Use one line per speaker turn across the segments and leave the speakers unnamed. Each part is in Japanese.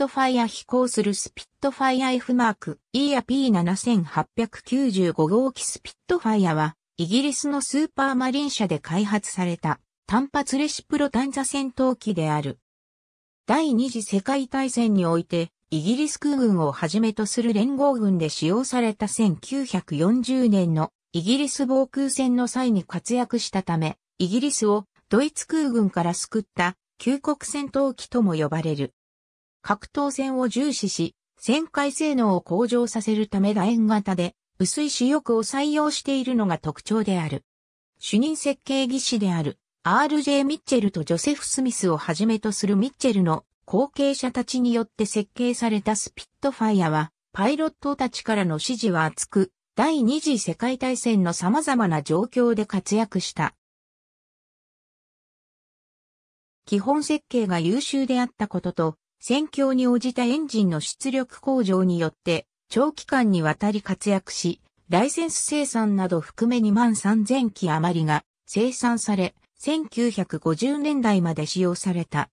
トファイア飛行するスピットファイア F マーク E r P7895 号機スピットファイアは、イギリスのスーパーマリン社で開発された単発レシプロ探査戦闘機である。第二次世界大戦において、イギリス空軍をはじめとする連合軍で使用された1940年のイギリス防空戦の際に活躍したため、イギリスをドイツ空軍から救った、旧国戦闘機とも呼ばれる。格闘戦を重視し、旋回性能を向上させるため楕円型で、薄い主翼を採用しているのが特徴である。主任設計技師である RJ ミッチェルとジョセフ・スミスをはじめとするミッチェルの後継者たちによって設計されたスピットファイアは、パイロットたちからの指示は厚く、第二次世界大戦の様々な状況で活躍した。基本設計が優秀であったことと、戦況に応じたエンジンの出力向上によって、長期間にわたり活躍し、ライセンス生産など含め2万3000機余りが生産され、1950年代まで使用された。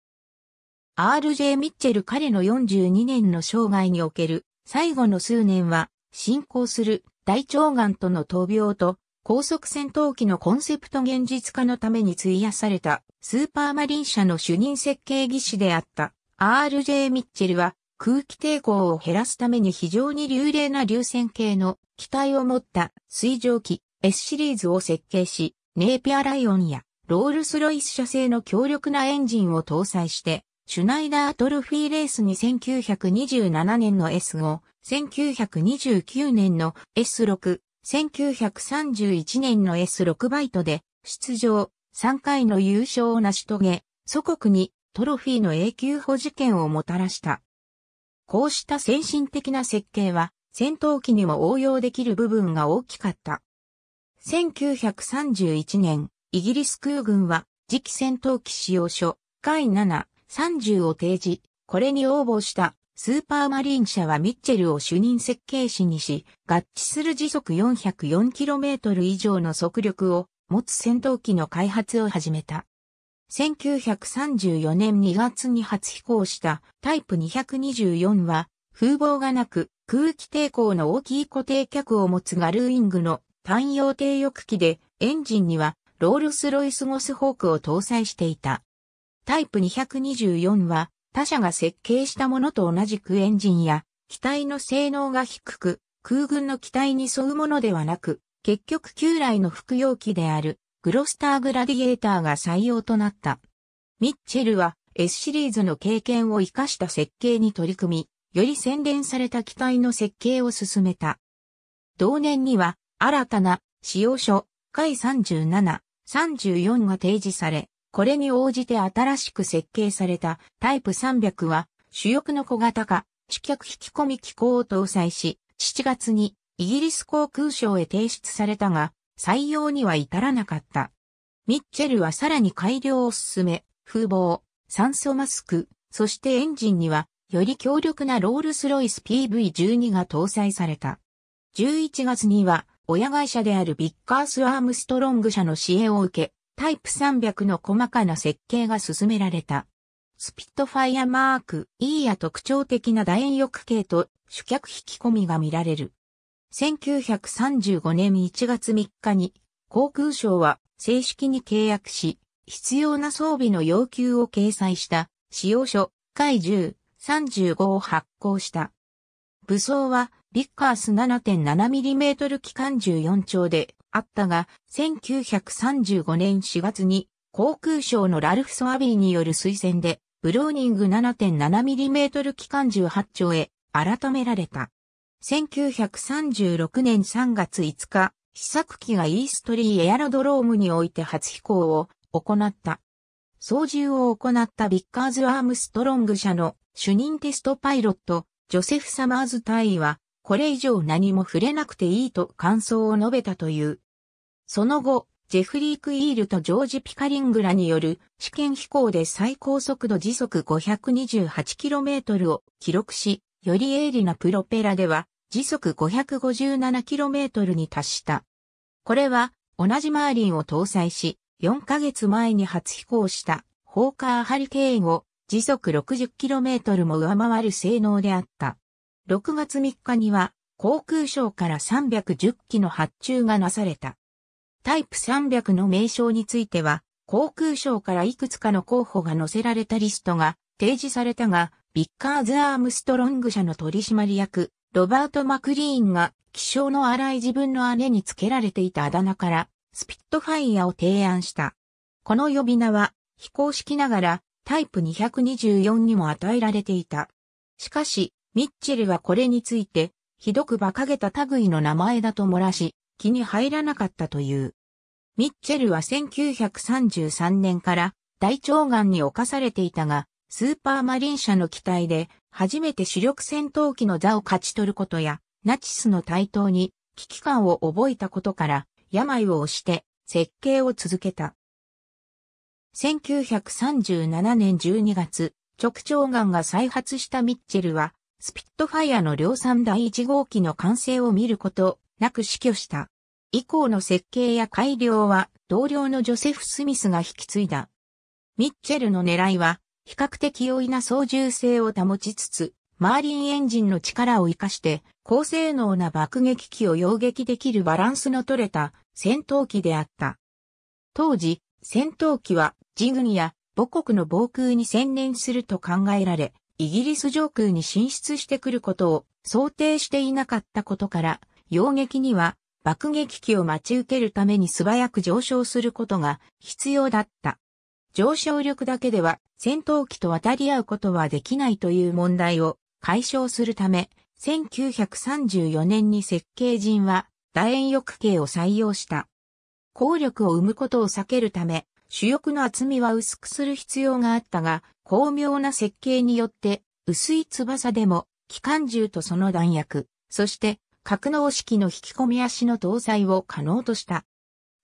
RJ ミッチェル彼の42年の生涯における最後の数年は進行する大腸がんとの闘病と高速戦闘機のコンセプト現実化のために費やされたスーパーマリン社の主任設計技師であった。RJ ミッチェルは空気抵抗を減らすために非常に流麗な流線形の機体を持った水蒸気 S シリーズを設計し、ネイピアライオンやロールスロイス社製の強力なエンジンを搭載して、シュナイダートロフィーレースに1927年の S5、1929年の S6、1931年の S6 バイトで出場3回の優勝を成し遂げ、祖国にトロフィーの永久保持権をもたらした。こうした先進的な設計は戦闘機にも応用できる部分が大きかった。1931年、イギリス空軍は次期戦闘機使用書海7、30を提示。これに応募したスーパーマリン社はミッチェルを主任設計士にし、合致する時速 404km 以上の速力を持つ戦闘機の開発を始めた。1934年2月に初飛行したタイプ224は風防がなく空気抵抗の大きい固定脚を持つガルーイングの単用低翼機でエンジンにはロールスロイスゴスホークを搭載していた。タイプ224は他社が設計したものと同じくエンジンや機体の性能が低く空軍の機体に沿うものではなく結局旧来の服用機であるグロスターグラディエーターが採用となった。ミッチェルは S シリーズの経験を活かした設計に取り組み、より洗練された機体の設計を進めた。同年には新たな使用書回37、34が提示され、これに応じて新しく設計されたタイプ300は主翼の小型化、主脚引き込み機構を搭載し、7月にイギリス航空省へ提出されたが、採用には至らなかった。ミッチェルはさらに改良を進め、風防、酸素マスク、そしてエンジンには、より強力なロールスロイス PV12 が搭載された。11月には、親会社であるビッカース・アームストロング社の支援を受け、タイプ300の細かな設計が進められた。スピットファイアマーク E や特徴的な楕円翼形と主脚引き込みが見られる。1935年1月3日に航空省は正式に契約し、必要な装備の要求を掲載した使用書海10、35を発行した。武装はビッカース 7.7mm 機関14丁であったが、1935年4月に航空省のラルフ・ソアビーによる推薦で、ブローニング 7.7mm 機関18丁へ改められた。1936年3月5日、試作機がイーストリーエアロドロームにおいて初飛行を行った。操縦を行ったビッカーズ・アームストロング社の主任テストパイロット、ジョセフ・サマーズ隊員は、これ以上何も触れなくていいと感想を述べたという。その後、ジェフリー・クイールとジョージ・ピカリングらによる試験飛行で最高速度時速 528km を記録し、より鋭利なプロペラでは時速 557km に達した。これは同じマーリンを搭載し、4ヶ月前に初飛行したホーカーハリケーンを時速 60km も上回る性能であった。6月3日には航空省から310機の発注がなされた。タイプ300の名称については、航空省からいくつかの候補が載せられたリストが提示されたが、ビッカーズ・アームストロング社の取締役、ロバート・マクリーンが気性の荒い自分の姉につけられていたあだ名から、スピットファイアを提案した。この呼び名は、非公式ながら、タイプ224にも与えられていた。しかし、ミッチェルはこれについて、ひどく馬鹿げた類の名前だと漏らし、気に入らなかったという。ミッチェルは1933年から大腸がんに侵されていたが、スーパーマリン社の機体で、初めて主力戦闘機の座を勝ち取ることや、ナチスの台頭に危機感を覚えたことから、病を押して設計を続けた。1937年12月、直腸がんが再発したミッチェルは、スピットファイアの量産第1号機の完成を見ることなく死去した。以降の設計や改良は同僚のジョセフ・スミスが引き継いだ。ミッチェルの狙いは比較的容易な操縦性を保ちつつ、マーリンエンジンの力を活かして、高性能な爆撃機を擁撃できるバランスの取れた戦闘機であった。当時、戦闘機はジグニや母国の防空に専念すると考えられ、イギリス上空に進出してくることを想定していなかったことから、擁撃には爆撃機を待ち受けるために素早く上昇することが必要だった。上昇力だけでは戦闘機と渡り合うことはできないという問題を解消するため、1934年に設計人は楕円翼形を採用した。効力を生むことを避けるため、主翼の厚みは薄くする必要があったが、巧妙な設計によって、薄い翼でも、機関銃とその弾薬、そして、格納式の引き込み足の搭載を可能とした。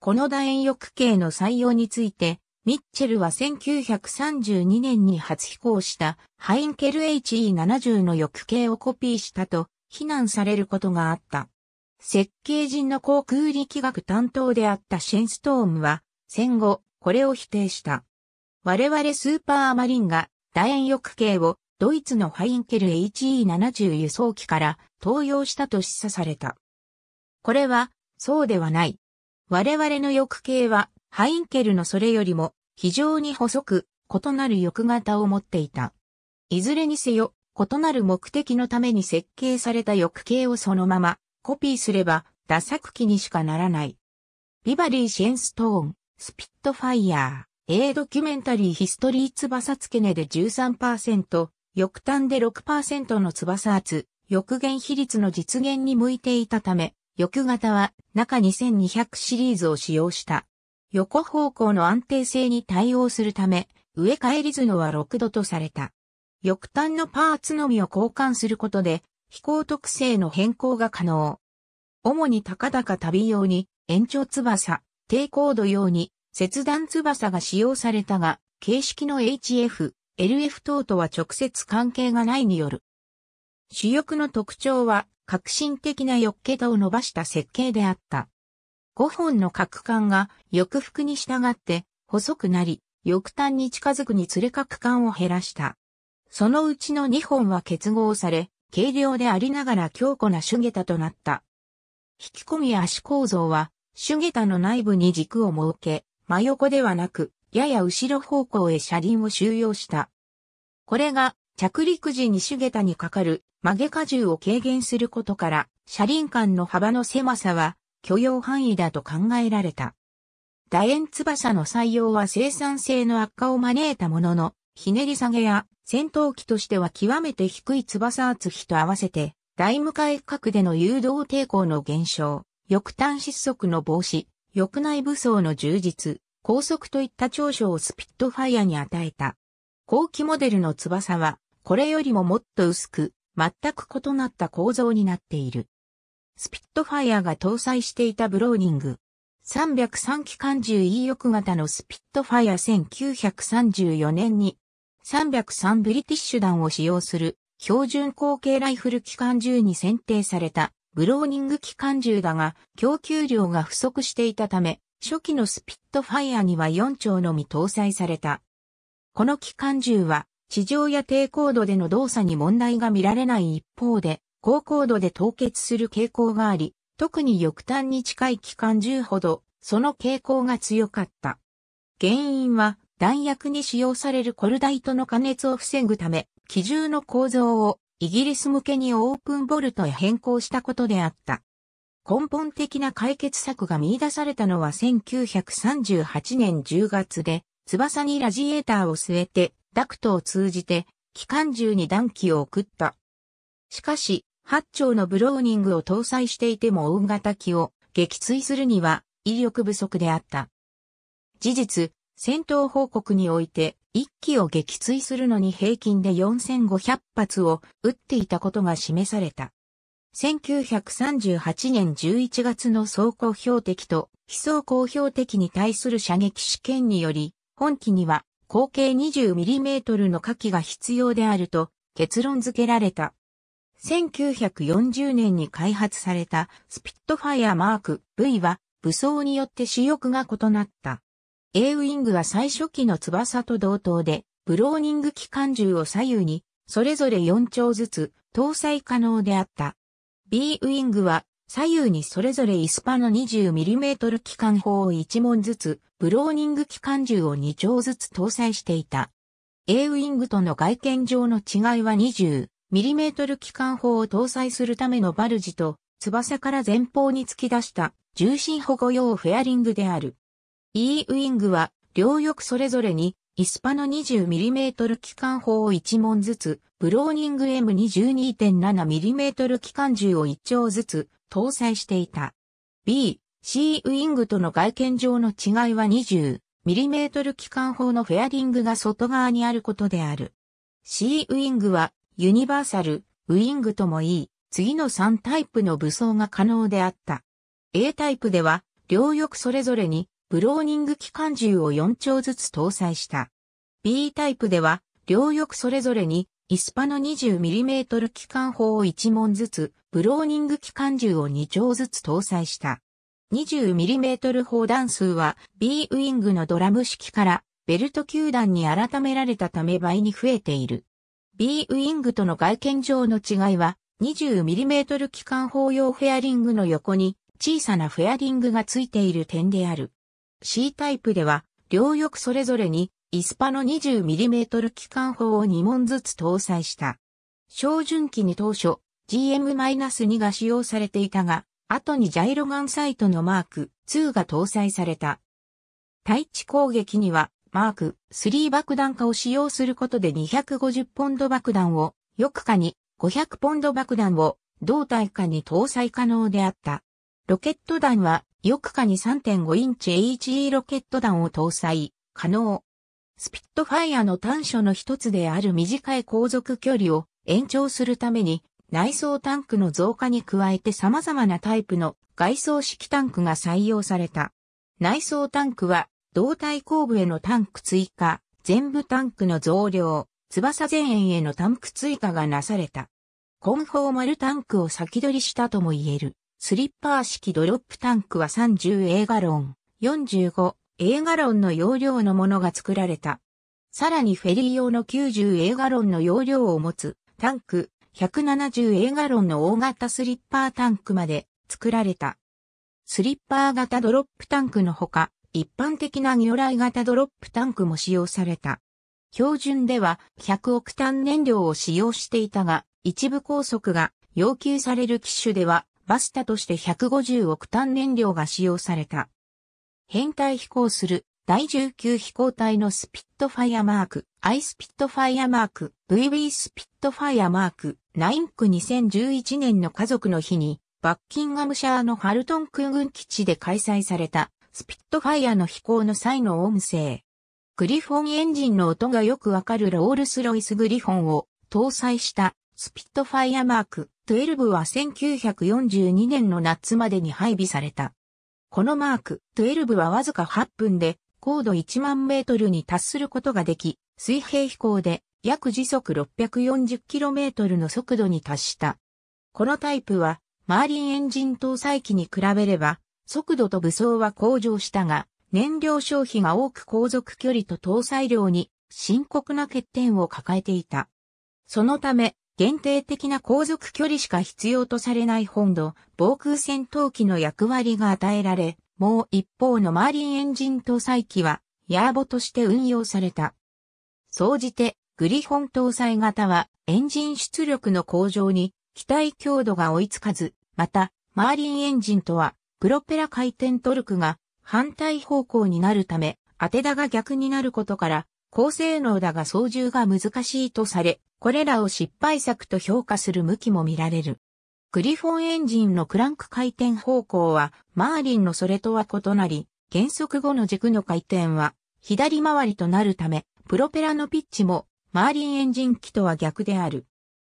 この楕円翼形の採用について、ミッチェルは1932年に初飛行したハインケル HE70 の翼形をコピーしたと非難されることがあった。設計人の航空力学担当であったシェンストームは戦後これを否定した。我々スーパーマリンが楕円翼形をドイツのハインケル HE70 輸送機から投用したと示唆された。これはそうではない。我々の翼形はハインケルのそれよりも非常に細く、異なる翼型を持っていた。いずれにせよ、異なる目的のために設計された翼形をそのままコピーすれば打作機にしかならない。ビバリー・シェンストーン、スピットファイヤー、A ドキュメンタリー・ヒストリー翼付け根で13%、翼端で6%の翼圧、翼減比率の実現に向いていたため、翼型は中2200シリーズを使用した。横方向の安定性に対応するため、植え替えリズノは6度とされた。翼端のパーツのみを交換することで、飛行特性の変更が可能。主に高々旅用に延長翼、低高度用に切断翼が使用されたが、形式の HF、LF 等とは直接関係がないによる。主翼の特徴は革新的な翼形を伸ばした設計であった。5本の角管が翼腹に従って細くなり、翼端に近づくにつれ角管を減らした。そのうちの2本は結合され、軽量でありながら強固なュゲタとなった。引き込み足構造は、ュゲタの内部に軸を設け、真横ではなく、やや後ろ方向へ車輪を収容した。これが着陸時にュゲタにかかる曲げ荷重を軽減することから、車輪間の幅の狭さは許容範囲だと考えられた。楕円翼の採用は生産性の悪化を招いたものの、ひねり下げや戦闘機としては極めて低い翼厚比と合わせて、大無い角での誘導抵抗の減少、翼端失速の防止、翼内武装の充実、高速といった長所をスピットファイアに与えた。後期モデルの翼は、これよりももっと薄く、全く異なった構造になっている。スピットファイアが搭載していたブローニング。303機関銃 E 翼型のスピットファイア1934年に303ブリティッシュ弾を使用する標準後継ライフル機関銃に選定されたブローニング機関銃だが供給量が不足していたため初期のスピットファイアには4丁のみ搭載された。この機関銃は地上や低高度での動作に問題が見られない一方で高高度で凍結する傾向があり、特に翼端に近い期間銃ほど、その傾向が強かった。原因は、弾薬に使用されるコルダイトの加熱を防ぐため、機銃の構造をイギリス向けにオープンボルトへ変更したことであった。根本的な解決策が見出されたのは1938年10月で、翼にラジエーターを据えて、ダクトを通じて、機関銃に暖気を送った。しかし、8丁のブローニングを搭載していても大型機を撃墜するには威力不足であった。事実、戦闘報告において1機を撃墜するのに平均で4500発を撃っていたことが示された。1938年11月の走行標的と非走公標的に対する射撃試験により、本機には合計 20mm の火器が必要であると結論付けられた。1940年に開発されたスピットファイアマーク V は武装によって主翼が異なった。A ウィングは最初期の翼と同等で、ブローニング機関銃を左右に、それぞれ4丁ずつ搭載可能であった。B ウィングは左右にそれぞれイスパの 20mm 機関砲を1門ずつ、ブローニング機関銃を2丁ずつ搭載していた。A ウィングとの外見上の違いは20。ミリメートル機関砲を搭載するためのバルジと、翼から前方に突き出した重心保護用フェアリングである。E ウィングは、両翼それぞれに、イスパの 20mm 機関砲を1門ずつ、ブローニング M22.7mm 機関銃を1丁ずつ搭載していた。B、C ウィングとの外見上の違いは 20mm 機関砲のフェアリングが外側にあることである。C ウィングはユニバーサル、ウイングともいい、次の3タイプの武装が可能であった。A タイプでは、両翼それぞれに、ブローニング機関銃を4丁ずつ搭載した。B タイプでは、両翼それぞれに、イスパの 20mm 機関砲を1門ずつ、ブローニング機関銃を2丁ずつ搭載した。20mm 砲弾数は B ウィングのドラム式からベルト球団に改められたため倍に増えている。B ウィングとの外見上の違いは、20mm 機関砲用フェアリングの横に小さなフェアリングがついている点である。C タイプでは、両翼それぞれに、イスパの 20mm 機関砲を2門ずつ搭載した。照準機に当初、GM-2 が使用されていたが、後にジャイロガンサイトのマーク2が搭載された。対地攻撃にはマーク3爆弾化を使用することで250ポンド爆弾をく下に500ポンド爆弾を胴体下に搭載可能であった。ロケット弾はく下に3.5インチ HE ロケット弾を搭載可能。スピットファイアの短所の一つである短い航続距離を延長するために内装タンクの増加に加えて様々なタイプの外装式タンクが採用された。内装タンクは胴体後部へのタンク追加、全部タンクの増量、翼前縁へのタンク追加がなされた。根マ丸タンクを先取りしたとも言える。スリッパー式ドロップタンクは30映画ロン、45映画ロンの容量のものが作られた。さらにフェリー用の90映画ロンの容量を持つタンク170映画ロンの大型スリッパータンクまで作られた。スリッパー型ドロップタンクのほか、一般的な魚雷型ドロップタンクも使用された。標準では100億単燃料を使用していたが、一部高速が要求される機種では、バスタとして150億単燃料が使用された。編隊飛行する第19飛行隊のスピットファイアマーク、I スピットファイアマーク、VB スピットファイアマーク、ナインク2011年の家族の日に、バッキンガムシャーのハルトン空軍基地で開催されたスピットファイアの飛行の際の音声。グリフォンエンジンの音がよくわかるロールスロイスグリフォンを搭載したスピットファイアマーク12は1942年の夏までに配備された。このマーク12はわずか8分で高度1万メートルに達することができ、水平飛行で約時速 640km の速度に達した。このタイプはマーリンエンジン搭載機に比べれば速度と武装は向上したが、燃料消費が多く航続距離と搭載量に深刻な欠点を抱えていた。そのため、限定的な航続距離しか必要とされない本土、防空戦闘機の役割が与えられ、もう一方のマーリンエンジン搭載機は、ヤーボとして運用された。総じて、グリフォン搭載型は、エンジン出力の向上に、機体強度が追いつかず、また、マーリンエンジンとは、プロペラ回転トルクが反対方向になるため、当てだが逆になることから、高性能だが操縦が難しいとされ、これらを失敗作と評価する向きも見られる。グリフォンエンジンのクランク回転方向は、マーリンのそれとは異なり、減速後の軸の回転は、左回りとなるため、プロペラのピッチも、マーリンエンジン機とは逆である。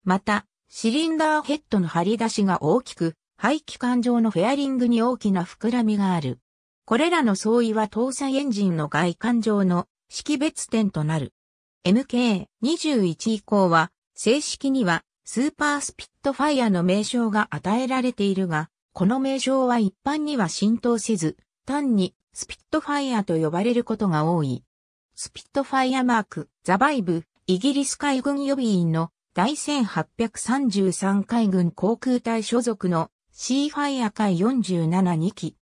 また、シリンダーヘッドの張り出しが大きく、排気管上のフェアリングに大きな膨らみがある。これらの相違は搭載エンジンの外環上の識別点となる。MK21 以降は、正式にはスーパースピットファイアの名称が与えられているが、この名称は一般には浸透せず、単にスピットファイアと呼ばれることが多い。スピットファイアマーク、ザバイブ、イギリス海軍予備員の第1833海軍航空隊所属のシーファイア海472機。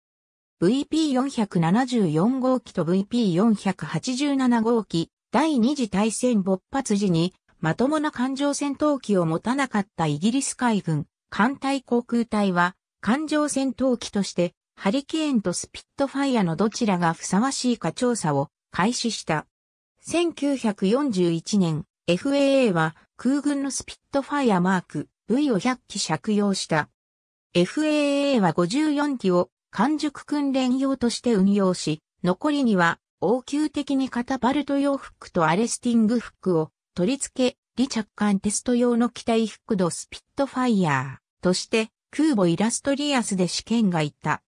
VP474 号機と VP487 号機、第二次大戦勃発時に、まともな艦上戦闘機を持たなかったイギリス海軍、艦隊航空隊は、艦上戦闘機として、ハリケーンとスピットファイアのどちらがふさわしいか調査を開始した。1941年、FAA は空軍のスピットファイアマーク V を100機借用した。FAA は54機を完熟訓練用として運用し、残りには応急的にカタパルト用フックとアレスティングフックを取り付け、離着艦テスト用の機体フックドスピットファイヤーとして空母イラストリアスで試験がいた。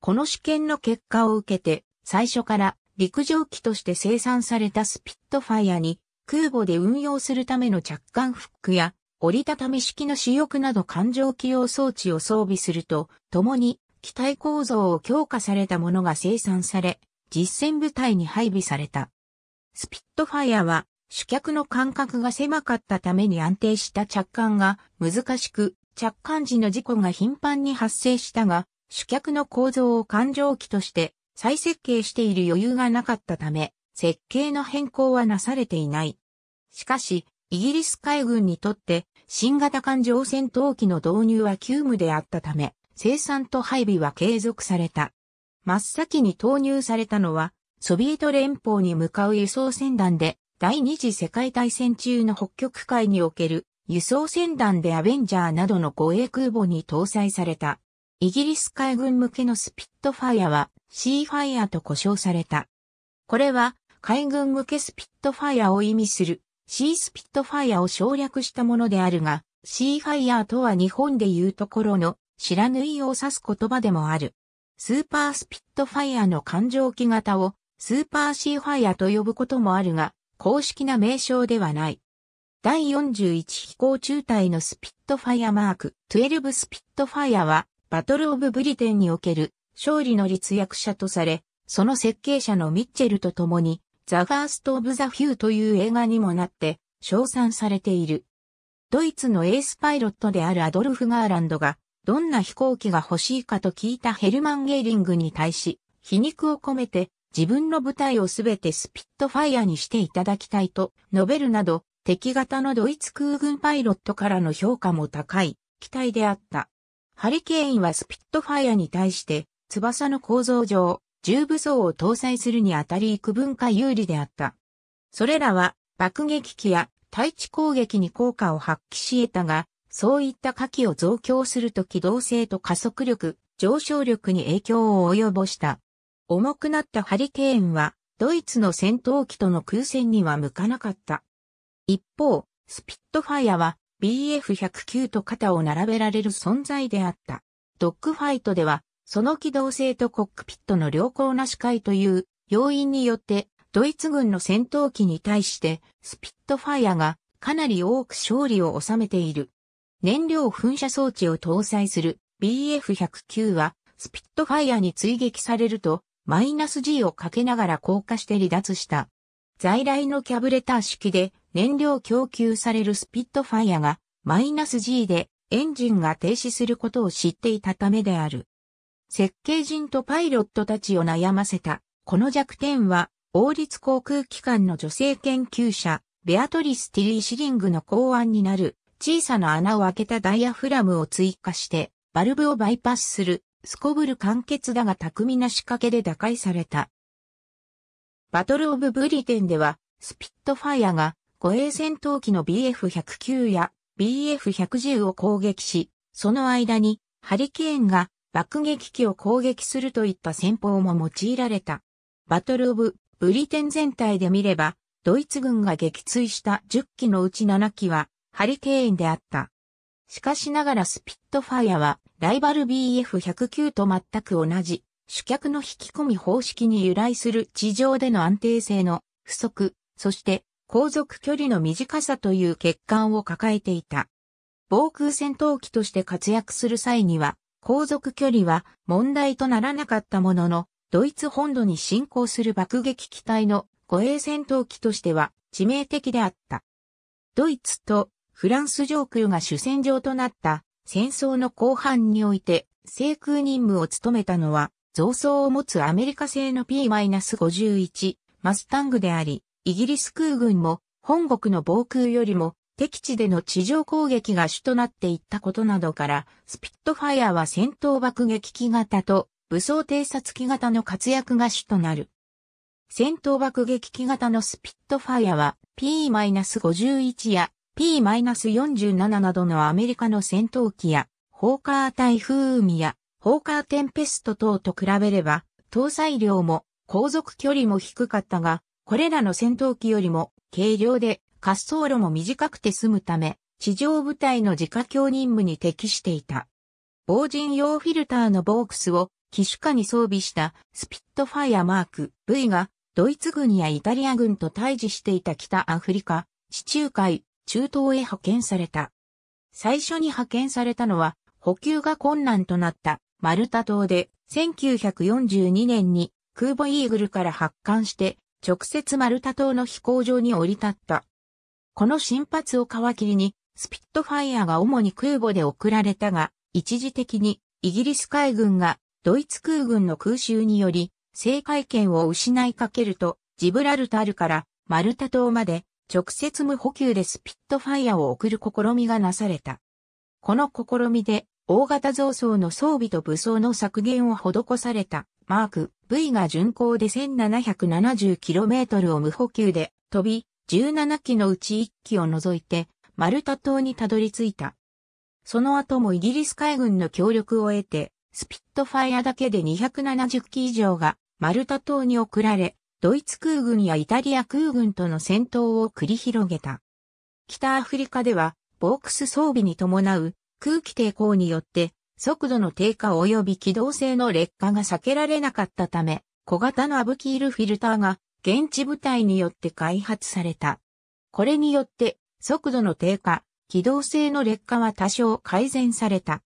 この試験の結果を受けて、最初から陸上機として生産されたスピットファイアに空母で運用するための着艦フックや折りたたみ式の主翼など環状起用装置を装備すると、共に機体構造を強化されたものが生産され、実戦部隊に配備された。スピットファイアは主脚の間隔が狭かったために安定した着艦が難しく、着艦時の事故が頻繁に発生したが、主脚の構造を環状機として再設計している余裕がなかったため、設計の変更はなされていない。しかし、イギリス海軍にとって新型艦上戦闘機の導入は急務であったため、生産と配備は継続された。真っ先に投入されたのは、ソビエト連邦に向かう輸送船団で、第二次世界大戦中の北極海における輸送船団でアベンジャーなどの護衛空母に搭載された。イギリス海軍向けのスピットファイアはシーファイアと呼称された。これは海軍向けスピットファイアを意味するシースピットファイアを省略したものであるが、シーファイアとは日本でいうところの知らぬいを指す言葉でもある。スーパースピットファイアの環状機型をスーパーシーファイアと呼ぶこともあるが、公式な名称ではない。第41飛行中隊のスピットファイアマーク12スピットファイアは、バトルオブブリテンにおける勝利の立役者とされ、その設計者のミッチェルと共に、ザ・ファースト・オブ・ザ・フューという映画にもなって称賛されている。ドイツのエースパイロットであるアドルフ・ガーランドが、どんな飛行機が欲しいかと聞いたヘルマン・ゲーリングに対し、皮肉を込めて自分の部隊をすべてスピットファイアにしていただきたいと述べるなど、敵型のドイツ空軍パイロットからの評価も高い期待であった。ハリケーンはスピットファイアに対して翼の構造上、重武装を搭載するにあたり幾分か有利であった。それらは爆撃機や対地攻撃に効果を発揮し得たが、そういった火器を増強すると機動性と加速力、上昇力に影響を及ぼした。重くなったハリケーンは、ドイツの戦闘機との空戦には向かなかった。一方、スピットファイアは BF109 と肩を並べられる存在であった。ドッグファイトではその機動性とコックピットの良好な視界という要因によって、ドイツ軍の戦闘機に対してスピットファイアがかなり多く勝利を収めている。燃料噴射装置を搭載する BF109 はスピットファイアに追撃されるとマイナス G をかけながら降下して離脱した。在来のキャブレター式で燃料供給されるスピットファイアがマイナス G でエンジンが停止することを知っていたためである。設計人とパイロットたちを悩ませた。この弱点は、王立航空機関の女性研究者、ベアトリス・ティリー・シリングの考案になる、小さな穴を開けたダイヤフラムを追加して、バルブをバイパスする、すこぶる完結だが巧みな仕掛けで打開された。バトル・オブ・ブリテンでは、スピットファイアが護衛戦闘機の BF109 や BF110 を攻撃し、その間にハリケーンが爆撃機を攻撃するといった戦法も用いられた。バトル・オブ・ブリテン全体で見れば、ドイツ軍が撃墜した10機のうち7機はハリケーンであった。しかしながらスピットファイアはライバル BF109 と全く同じ主脚の引き込み方式に由来する地上での安定性の不足、そして航続距離の短さという欠陥を抱えていた。防空戦闘機として活躍する際には航続距離は問題とならなかったものの、ドイツ本土に侵攻する爆撃機体の護衛戦闘機としては致命的であった。ドイツとフランス上空が主戦場となった戦争の後半において制空任務を務めたのは増装を持つアメリカ製の P-51 マスタングであり、イギリス空軍も本国の防空よりも敵地での地上攻撃が主となっていったことなどから、スピットファイアは戦闘爆撃機型と武装偵察機型の活躍が主となる。戦闘爆撃機型のスピットファイアは P-51 や P-47 などのアメリカの戦闘機や、ホーカー台風海や、ホーカーテンペスト等と比べれば、搭載量も、航続距離も低かったが、これらの戦闘機よりも軽量で滑走路も短くて済むため、地上部隊の自家境任務に適していた。防塵用フィルターのボークスを機種下に装備したスピットファイアマーク V がドイツ軍やイタリア軍と対峙していた北アフリカ、地中海、中東へ派遣された。最初に派遣されたのは補給が困難となったマルタ島で1942年に空母イーグルから発艦して直接マルタ島の飛行場に降り立ったこの新発を皮切りに、スピットファイアが主に空母で送られたが、一時的にイギリス海軍がドイツ空軍の空襲により、正海権を失いかけると、ジブラルタルからマルタ島まで直接無補給でスピットファイアを送る試みがなされた。この試みで、大型増装の装備と武装の削減を施された、マーク V が巡航で 1770km を無補給で飛び、17機のうち1機を除いて、マルタ島にたどり着いた。その後もイギリス海軍の協力を得て、スピットファイアだけで270機以上がマルタ島に送られ、ドイツ空軍やイタリア空軍との戦闘を繰り広げた。北アフリカでは、ボークス装備に伴う空気抵抗によって、速度の低下及び機動性の劣化が避けられなかったため、小型のアブキールフィルターが現地部隊によって開発された。これによって速度の低下、機動性の劣化は多少改善された。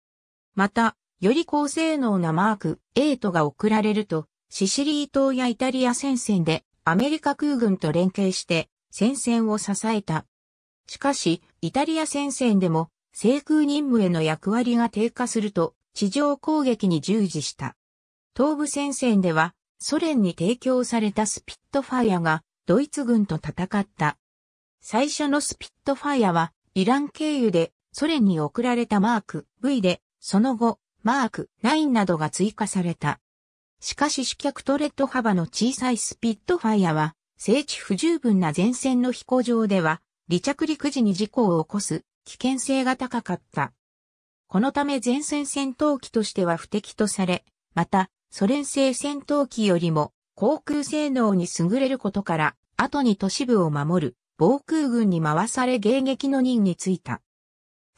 また、より高性能なマーク8が送られると、シシリー島やイタリア戦線でアメリカ空軍と連携して戦線を支えた。しかし、イタリア戦線でも制空任務への役割が低下すると地上攻撃に従事した。東部戦線ではソ連に提供されたスピットファイアがドイツ軍と戦った。最初のスピットファイアはイラン経由でソ連に送られたマーク V で、その後マーク9などが追加された。しかし主脚トレッド幅の小さいスピットファイアは、整地不十分な前線の飛行場では、離着陸時に事故を起こす危険性が高かった。このため前線戦闘機としては不適とされ、また、ソ連製戦闘機よりも航空性能に優れることから、後に都市部を守る防空軍に回され迎撃の任に就いた。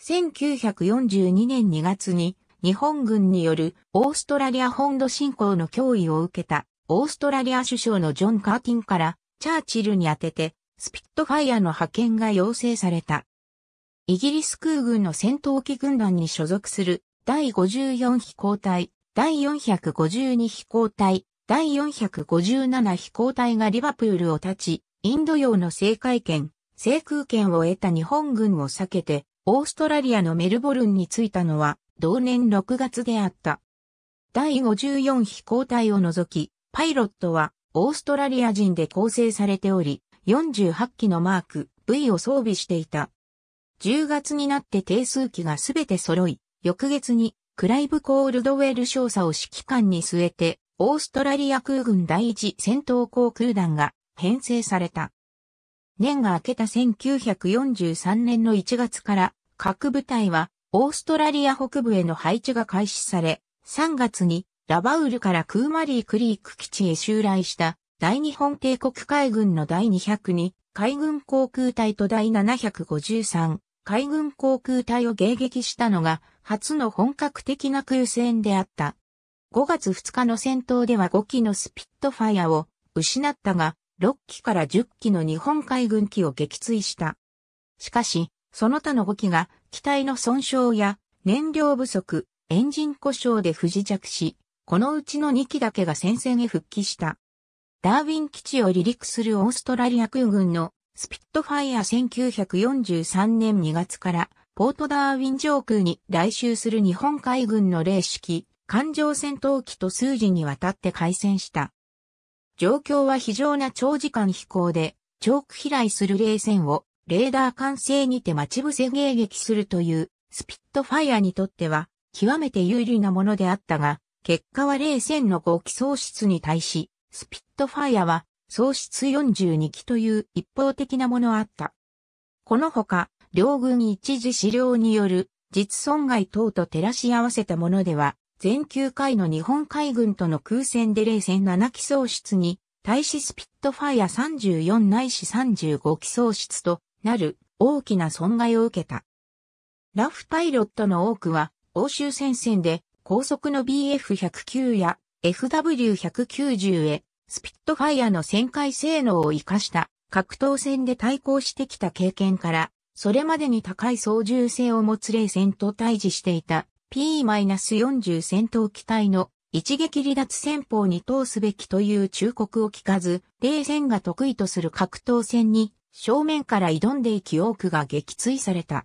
1942年2月に日本軍によるオーストラリア本土侵攻の脅威を受けたオーストラリア首相のジョン・カーティンからチャーチルに宛ててスピットファイアの派遣が要請された。イギリス空軍の戦闘機軍団に所属する第54飛行隊第452飛行隊、第457飛行隊がリバプールを立ち、インド洋の制海権、制空権を得た日本軍を避けて、オーストラリアのメルボルンに着いたのは、同年6月であった。第54飛行隊を除き、パイロットは、オーストラリア人で構成されており、48機のマーク、V を装備していた。10月になって定数機がすべて揃い、翌月にクライブ・コールドウェル少佐を指揮官に据えて、オーストラリア空軍第一戦闘航空団が編成された。年が明けた1943年の1月から各部隊はオーストラリア北部への配置が開始され、3月にラバウルからクーマリークリーク基地へ襲来した大日本帝国海軍の第202海軍航空隊と第753海軍航空隊を迎撃したのが初の本格的な空戦であった。5月2日の戦闘では5機のスピットファイアを失ったが、6機から10機の日本海軍機を撃墜した。しかし、その他の5機が機体の損傷や燃料不足、エンジン故障で不時着し、このうちの2機だけが戦線へ復帰した。ダーウィン基地を離陸するオーストラリア空軍のスピットファイア1943年2月からポートダーウィン上空に来襲する日本海軍の零式、艦上戦闘機と数時にわたって開戦した。状況は非常な長時間飛行で、長期飛来する霊戦をレーダー管制にて待ち伏せ迎撃するというスピットファイアにとっては極めて有利なものであったが、結果は霊戦の5機喪失に対し、スピットファイアは喪失42機という一方的なものあった。このほか、両軍一時資料による実損害等と照らし合わせたものでは、全9回の日本海軍との空戦で冷戦7機喪失に、対しスピットファイア34ないし35機喪失となる大きな損害を受けた。ラフパイロットの多くは、欧州戦線で高速の BF109 や FW190 へ、スピットファイアの旋回性能を活かした格闘戦で対抗してきた経験から、それまでに高い操縦性を持つ冷戦と対峙していた P-40 戦闘機体の一撃離脱戦法に通すべきという忠告を聞かず、冷戦が得意とする格闘戦に正面から挑んでいき多くが撃墜された。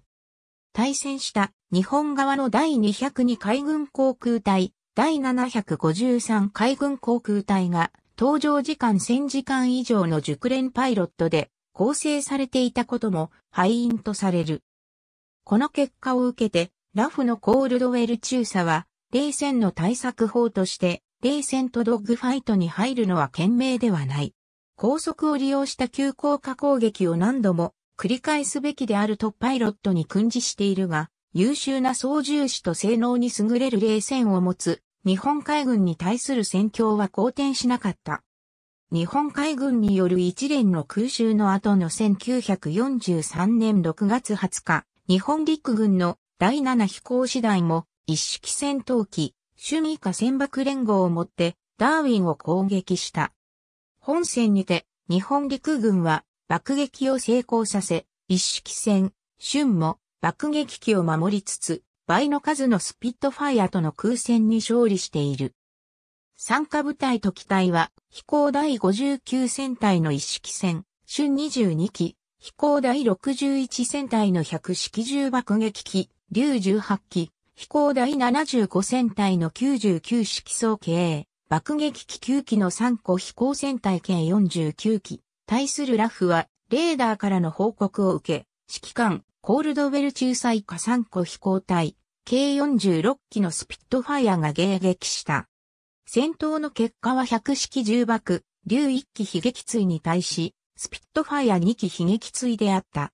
対戦した日本側の第202海軍航空隊、第753海軍航空隊が、搭乗時間1000時間以上の熟練パイロットで、構成されていたことも敗因とされる。この結果を受けて、ラフのコールドウェル中佐は、冷戦の対策法として、冷戦とドッグファイトに入るのは賢明ではない。高速を利用した急降下攻撃を何度も繰り返すべきであるとパイロットに訓示しているが、優秀な操縦士と性能に優れる冷戦を持つ日本海軍に対する戦況は好転しなかった。日本海軍による一連の空襲の後の1943年6月20日、日本陸軍の第7飛行次団も一式戦闘機、趣味下戦爆連合をもってダーウィンを攻撃した。本戦にて日本陸軍は爆撃を成功させ、一式戦、春も爆撃機を守りつつ、倍の数のスピットファイアとの空戦に勝利している。参加部隊と機体は、飛行第59戦隊の一式戦、春22機、飛行第61戦隊の100式重爆撃機、竜18機、飛行第75戦隊の99式総計、爆撃機9機の3個飛行戦隊計49機、対するラフは、レーダーからの報告を受け、指揮官、コールドウェル仲裁下3個飛行隊、計46機のスピットファイアが迎撃した。戦闘の結果は百式重爆、竜一機悲劇追に対し、スピットファイア二機悲劇追であった。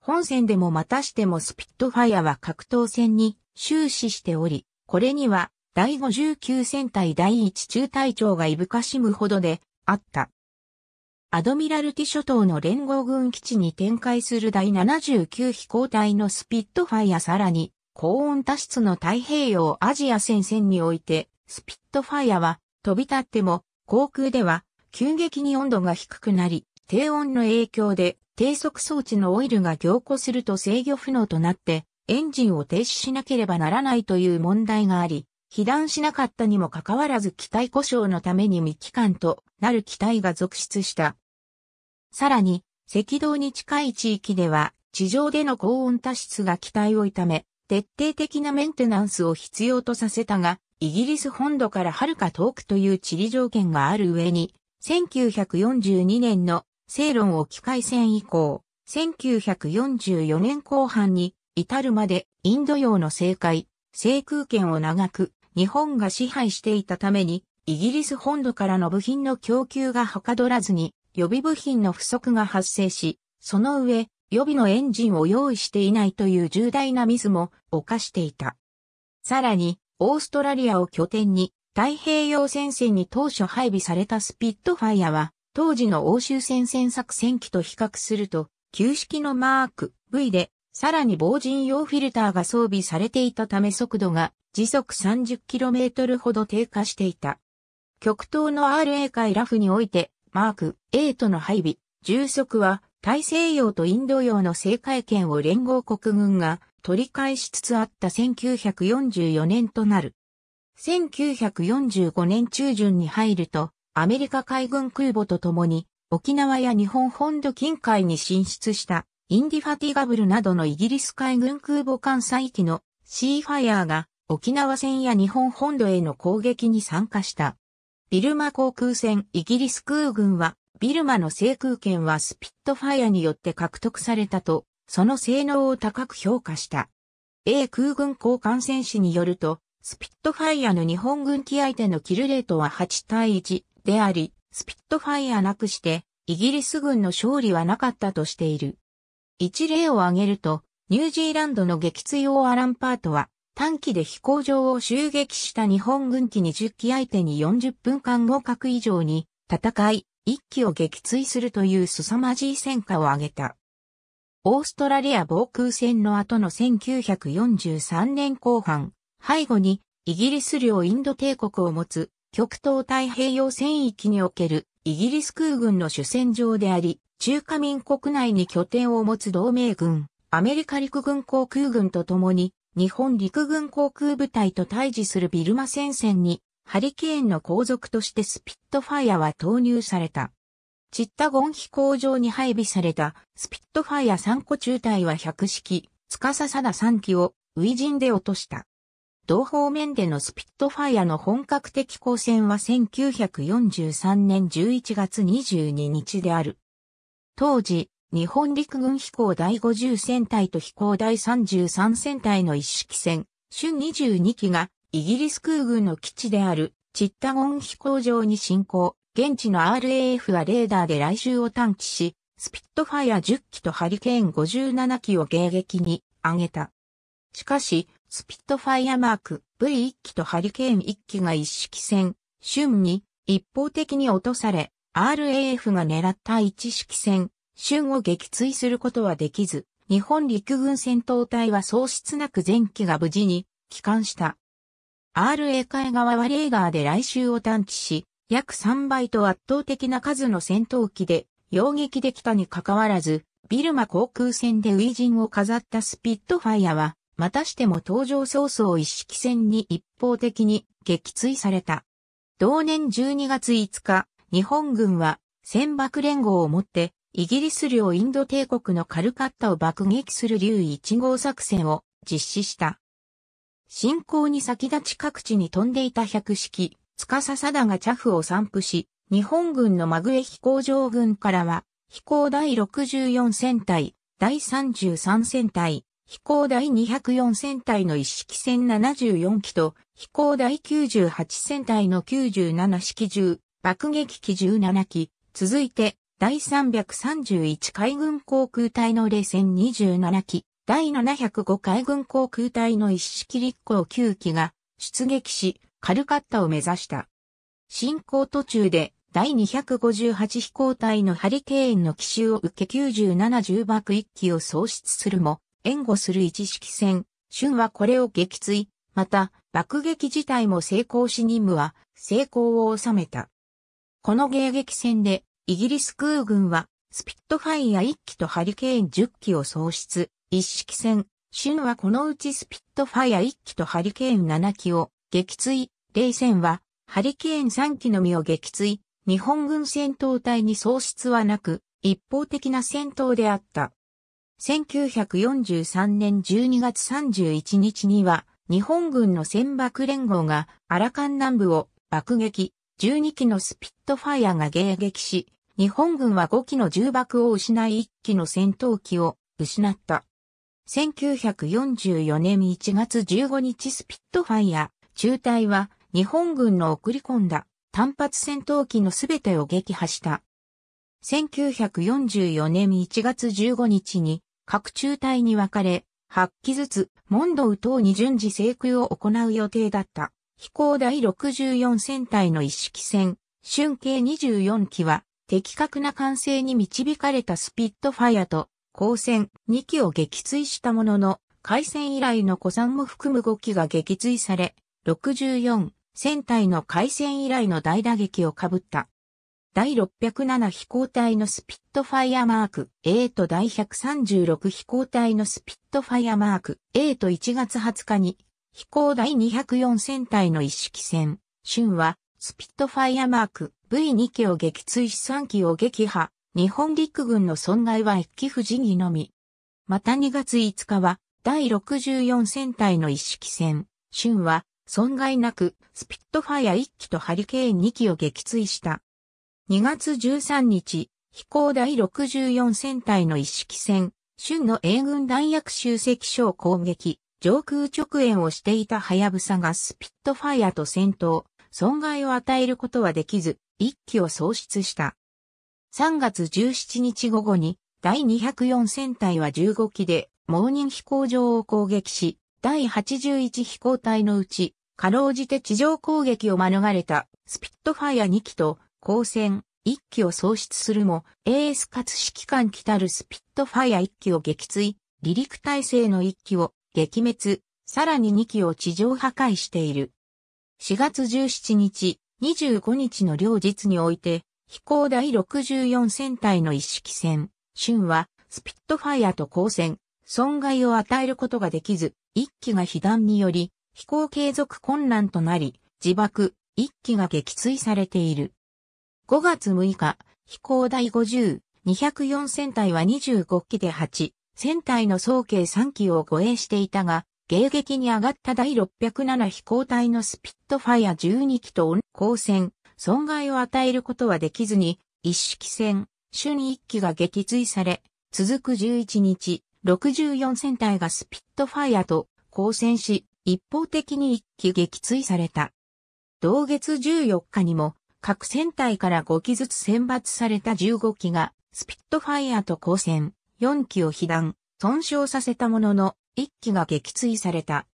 本戦でもまたしてもスピットファイアは格闘戦に終始しており、これには第59戦隊第1中隊長がいぶかしむほどであった。アドミラルティ諸島の連合軍基地に展開する第79飛行隊のスピットファイアさらに高温多湿の太平洋アジア戦線においてスピットファイアは飛び立っても航空では急激に温度が低くなり、低温の影響で低速装置のオイルが凝固すると制御不能となってエンジンを停止しなければならないという問題があり、被弾しなかったにもかかわらず機体故障のために未帰還となる機体が続出した。さらに、赤道に近い地域では地上での高温多湿が機体を痛め、徹底的なメンテナンスを必要とさせたが、イギリス本土からはるか遠くという地理条件がある上に、1942年の正論を機械戦以降、1944年後半に至るまでインド洋の政界、制空権を長く日本が支配していたために、イギリス本土からの部品の供給がはかどらずに、予備部品の不足が発生し、その上、予備のエンジンを用意していないという重大なミスも犯していた。さらに、オーストラリアを拠点に太平洋戦線に当初配備されたスピットファイアは、当時の欧州戦線作戦機と比較すると、旧式のマーク V で、さらに防塵用フィルターが装備されていたため速度が時速 30km ほど低下していた。極東の RA 海ラフにおいて、マーク A との配備、重速は大西洋とインド洋の正海圏を連合国軍が取り返しつつあった1944年となる。1945年中旬に入ると、アメリカ海軍空母と共に、沖縄や日本本土近海に進出したインディファティガブルなどのイギリス海軍空母艦載機のシーファイアーが沖縄戦や日本本土への攻撃に参加した。ビルマ航空戦イギリス空軍はビルマの制空権はスピットファイアによって獲得されたとその性能を高く評価した。A 空軍交換戦士によると、スピットファイアの日本軍機相手のキルレートは8対1であり、スピットファイアなくして、イギリス軍の勝利はなかったとしている。一例を挙げると、ニュージーランドの撃墜王アランパートは、短期で飛行場を襲撃した日本軍機20機相手に40分間合格以上に戦い、1機を撃墜するという凄まじい戦果を挙げた。オーストラリア防空戦の後の1943年後半、背後にイギリス領インド帝国を持つ極東太平洋戦域におけるイギリス空軍の主戦場であり、中華民国内に拠点を持つ同盟軍、アメリカ陸軍航空軍と共に日本陸軍航空部隊と対峙するビルマ戦線にハリケーンの後続としてスピットファイアは投入された。チッタゴン飛行場に配備されたスピットファイア3個中隊は100式、司だ3機をウジンで落とした。同方面でのスピットファイアの本格的交戦は1943年11月22日である。当時、日本陸軍飛行第50戦隊と飛行第33戦隊の一式戦、春22機がイギリス空軍の基地であるチッタゴン飛行場に進行、現地の RAF はレーダーで来襲を探知し、スピットファイア10機とハリケーン57機を迎撃に上げた。しかし、スピットファイアマーク V1 機とハリケーン1機が一式戦、瞬に一方的に落とされ、RAF が狙った一式戦、瞬を撃墜することはできず、日本陸軍戦闘隊は喪失なく前期が無事に帰還した。RA 海側はレーダーで来襲を探知し、約3倍と圧倒的な数の戦闘機で、擁撃できたにかかわらず、ビルマ航空戦でウジンを飾ったスピットファイアは、またしても登場早々一式戦に一方的に撃墜された。同年12月5日、日本軍は船爆連合をもって、イギリス領インド帝国のカルカッタを爆撃する竜1号作戦を実施した。進行に先立ち各地に飛んでいた百式、司貞がチャフを散布し、日本軍のマグエ飛行場軍からは、飛行第64戦隊、第33戦隊、飛行第204戦隊の一式戦74機と、飛行第98戦隊の97式銃、爆撃機17機、続いて、第331海軍航空隊の冷戦27機、第705海軍航空隊の一式立航9機が出撃し、カルカッタを目指した。進行途中で第258飛行隊のハリケーンの奇襲を受け9710爆1機を喪失するも、援護する一式戦、春はこれを撃墜、また爆撃自体も成功し任務は成功を収めた。この迎撃戦でイギリス空軍はスピットファイア1機とハリケーン10機を喪失、一式戦、春はこのうちスピットファイア1機とハリケーン7機を撃墜、冷戦は、ハリケーン3機のみを撃墜、日本軍戦闘隊に喪失はなく、一方的な戦闘であった。1943年12月31日には、日本軍の戦爆連合がアラカン南部を爆撃、12機のスピットファイアが迎撃し、日本軍は5機の重爆を失い1機の戦闘機を失った。1944年1月15日スピットファイア、中隊は日本軍の送り込んだ単発戦闘機のすべてを撃破した。1944年1月15日に各中隊に分かれ、8機ずつモンドウ等に順次制空を行う予定だった飛行第64戦隊の一式戦、春慶24機は的確な完成に導かれたスピットファイアと光線2機を撃墜したものの、開戦以来の古参も含む5機が撃墜され、6 4戦隊の海戦以来の大打撃をかぶった。第607飛行隊のスピットファイアマーク A と第136飛行隊のスピットファイアマーク A と1月20日に飛行第204戦隊の一式戦、春はスピットファイアマーク V2 機を撃墜し3機を撃破、日本陸軍の損害は1機不時にのみ。また2月5日は第64戦隊の一式戦、春は損害なく、スピットファイア1機とハリケーン2機を撃墜した。2月13日、飛行第64戦隊の一式戦、春の英軍弾薬集積所を攻撃、上空直演をしていたハヤブサがスピットファイアと戦闘、損害を与えることはできず、1機を喪失した。3月17日午後に、第204戦隊は15機で、モーニン飛行場を攻撃し、第81飛行隊のうちかろうじて地上攻撃を免れたスピットファイア2機と光線1機を喪失するも、AS 活指揮官来たるスピットファイア1機を撃墜、離陸体制の1機を撃滅、さらに2機を地上破壊している。4月17日、25日の両日において、飛行第64戦隊の一式戦、春は、スピットファイアと光線、損害を与えることができず、1機が被弾により、飛行継続困難となり、自爆、1機が撃墜されている。5月6日、飛行第50、204戦隊は25機で8、戦隊の総計3機を護衛していたが、迎撃に上がった第607飛行隊のスピットファイア12機と交戦、損害を与えることはできずに、一式戦、主に1機が撃墜され、続く11日、64戦隊がスピットファイアと交戦し、一方的に一機撃墜された。同月14日にも、各船体から5機ずつ選抜された15機が、スピットファイアと交戦、4機を被弾、損傷させたものの、一機が撃墜された。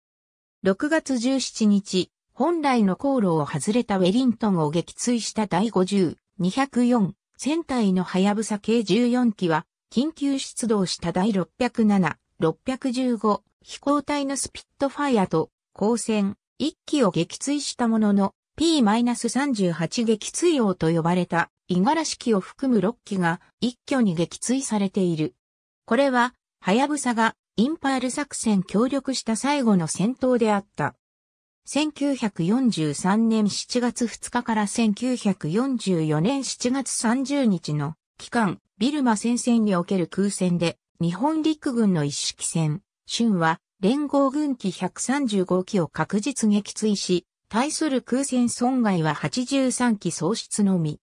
6月17日、本来の航路を外れたウェリントンを撃墜した第50、204、船体のハヤブサ計14機は、緊急出動した第607、615、飛行隊のスピットファイアと光線1機を撃墜したものの P-38 撃墜王と呼ばれた五十嵐機を含む6機が一挙に撃墜されている。これは、はやぶさがインパール作戦協力した最後の戦闘であった。1943年7月2日から1944年7月30日の期間、ビルマ戦線における空戦で日本陸軍の一式戦、春は連合軍機135機を確実撃墜し、対する空戦損害は83機喪失のみ。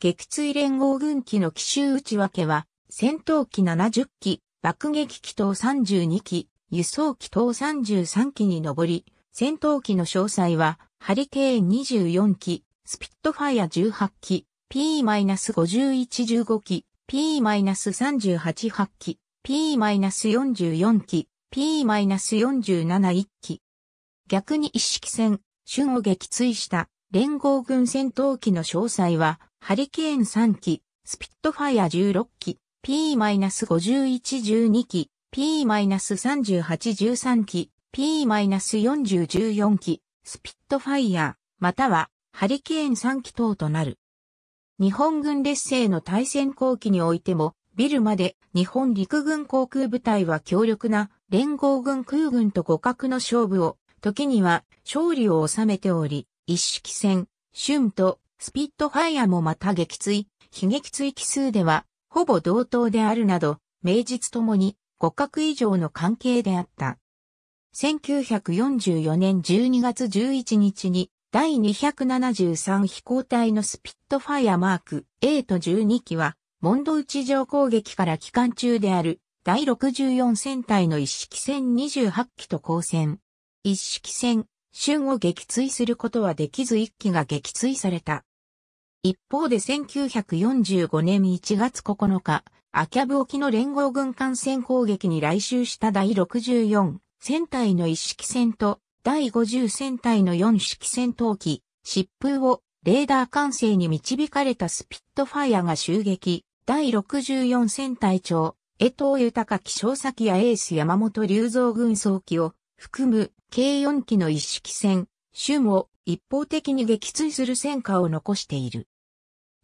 撃墜連合軍機の奇襲内訳は、戦闘機70機、爆撃機等32機、輸送機等33機に上り、戦闘機の詳細は、ハリケーン24機、スピットファイア18機、P-5115 機、p 3 8発機、P-44 期、P-471 期。逆に一式戦、春を撃墜した連合軍戦闘機の詳細は、ハリケーン3機、スピットファイア16機、P-5112 機、P-3813 機、P-4014 機、スピットファイア、またはハリケーン3機等となる。日本軍劣勢の対戦後期においても、ビルまで日本陸軍航空部隊は強力な連合軍空軍と互角の勝負を、時には勝利を収めており、一式戦、春とスピットファイアもまた撃墜、悲撃墜奇数では、ほぼ同等であるなど、名実ともに互角以上の関係であった。1944年12月11日に第273飛行隊のスピットファイアマーク A と12機はモド戸内上攻撃から期間中である第64戦隊の一式戦28機と交戦。一式戦、春を撃墜することはできず一機が撃墜された。一方で1945年1月9日、アキャブ沖の連合軍艦船攻撃に来襲した第64戦隊の一式戦と第50戦隊の4式戦闘機、疾風をレーダー管制に導かれたスピットファイアが襲撃、第64戦隊長、江藤豊機小崎やエース山本龍造軍総機を含む計4機の一式戦、種を一方的に撃墜する戦果を残している。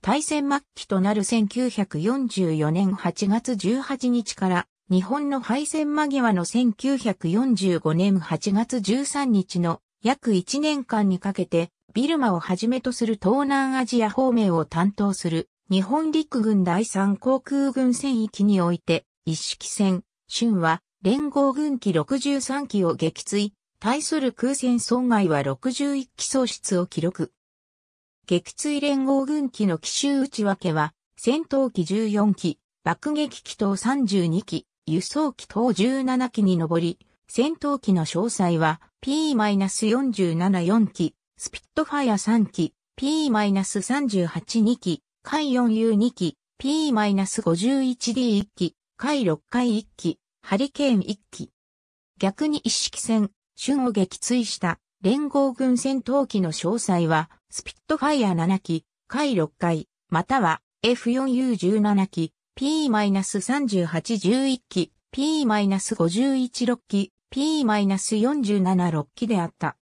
対戦末期となる1944年8月18日から日本の敗戦間際の1945年8月13日の約1年間にかけてビルマをはじめとする東南アジア方面を担当する日本陸軍第3航空軍戦域において、一式戦、春は、連合軍機63機を撃墜、対する空戦損害は61機喪失を記録。撃墜連合軍機の奇襲内訳は、戦闘機14機、爆撃機等32機、輸送機等17機に上り、戦闘機の詳細は P-474 機、スピットファイア3機、P-382 機、海 4U2 機、P-51D1 機、海6回1機、ハリケーン1機。逆に一式戦、春を撃墜した連合軍戦闘機の詳細は、スピットファイア7機、海6回、または F4U17 機、P-3811 機、P-516 機、P-476 機であった。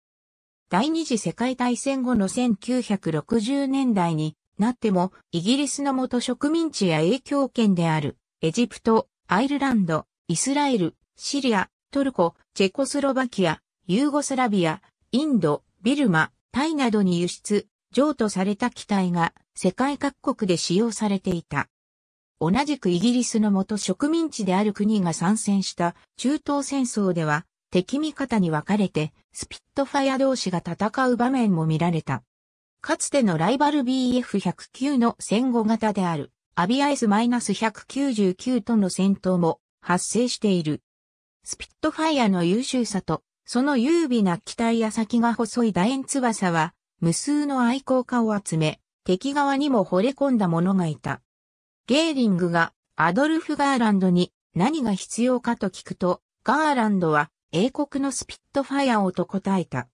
第二次世界大戦後の1960年代になっても、イギリスの元植民地や影響圏である、エジプト、アイルランド、イスラエル、シリア、トルコ、チェコスロバキア、ユーゴスラビア、インド、ビルマ、タイなどに輸出、譲渡された機体が世界各国で使用されていた。同じくイギリスの元植民地である国が参戦した中東戦争では敵味方に分かれてスピットファイア同士が戦う場面も見られた。かつてのライバル BF109 の戦後型であるアビア S-199 との戦闘も発生している。スピットファイアの優秀さと、その優美な機体や先が細い楕円翼は、無数の愛好家を集め、敵側にも惚れ込んだ者がいた。ゲーリングがアドルフ・ガーランドに何が必要かと聞くと、ガーランドは英国のスピットファイアをと答えた。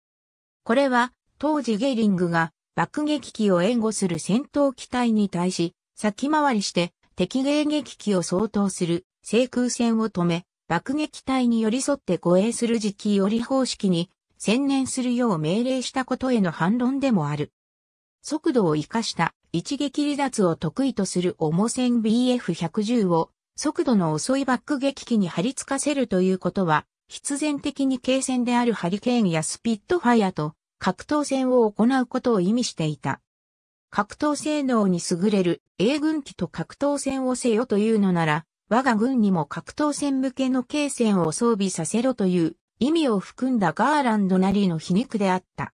これは当時ゲーリングが爆撃機を援護する戦闘機体に対し、先回りして敵迎撃機を相当する制空戦を止め、爆撃隊に寄り添って護衛する時期より方式に専念するよう命令したことへの反論でもある。速度を活かした一撃離脱を得意とする重戦 BF110 を速度の遅い爆撃機に張り付かせるということは必然的に軽戦であるハリケーンやスピットファイアと格闘戦を行うことを意味していた。格闘性能に優れる英軍機と格闘戦をせよというのなら、我が軍にも格闘戦向けの軽戦を装備させろという意味を含んだガーランドなりの皮肉であった。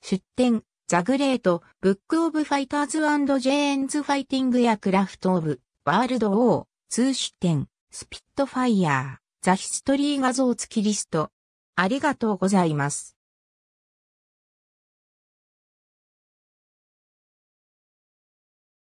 出典、ザグレート、ブックオブファイターズジェーンズファイティングやクラフトオブ、ワールドオー、通出展、スピットファイヤー、ザヒストリー画像付きリスト。ありがとうございます。